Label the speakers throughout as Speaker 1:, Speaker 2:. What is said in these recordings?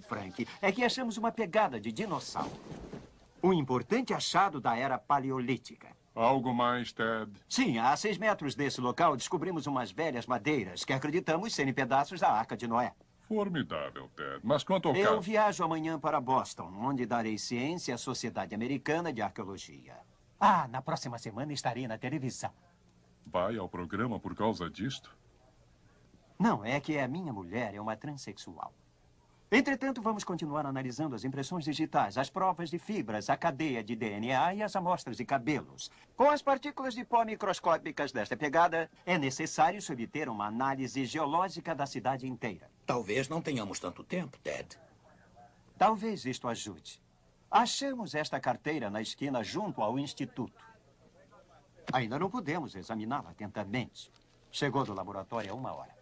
Speaker 1: Frank, é que achamos uma pegada de dinossauro. Um importante achado da era paleolítica. Algo mais, Ted? Sim, a seis metros desse local descobrimos umas velhas madeiras que acreditamos serem pedaços da Arca de Noé. Formidável, Ted. Mas quanto ao Eu caso... viajo amanhã para Boston, onde darei ciência à Sociedade Americana de Arqueologia. Ah, na próxima semana estarei na televisão. Vai ao programa por causa disto? Não, é que a minha mulher é uma transexual. Entretanto, vamos continuar analisando as impressões digitais, as provas de fibras, a cadeia de DNA e as amostras de cabelos. Com as partículas de pó microscópicas desta pegada, é necessário se obter uma análise geológica da cidade inteira. Talvez não tenhamos tanto tempo, Ted. Talvez isto ajude. Achamos esta carteira na esquina junto ao instituto. Ainda não pudemos examiná-la atentamente. Chegou do laboratório há uma hora.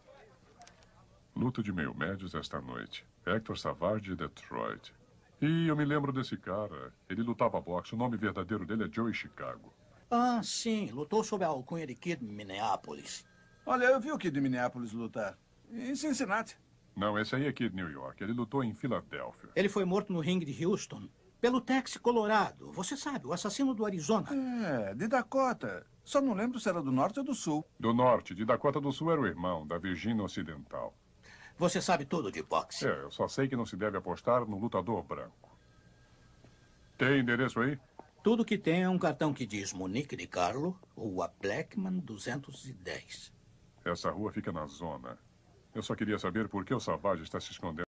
Speaker 2: Luto de meio-médios esta noite. Hector Savard de Detroit. E eu me lembro desse cara. Ele lutava boxe. O nome verdadeiro dele é Joey Chicago. Ah, sim. Lutou sob a alcunha de Kid Minneapolis. Olha, eu vi o Kid Minneapolis lutar. Em Cincinnati. Não, esse aí é Kid New York. Ele lutou em Filadélfia. Ele foi morto no ringue de Houston. Pelo Tex Colorado. Você sabe, o assassino do Arizona. É, de Dakota. Só não lembro se era do norte ou do sul. Do norte. De Dakota do Sul era o irmão, da Virgínia Ocidental. Você sabe tudo de boxe. É, eu só sei que não se deve apostar no lutador branco. Tem endereço aí? Tudo que tem é um cartão que diz Monique de Carlo, Rua Blackman 210. Essa rua fica na zona. Eu só queria saber por que o Savage está se escondendo.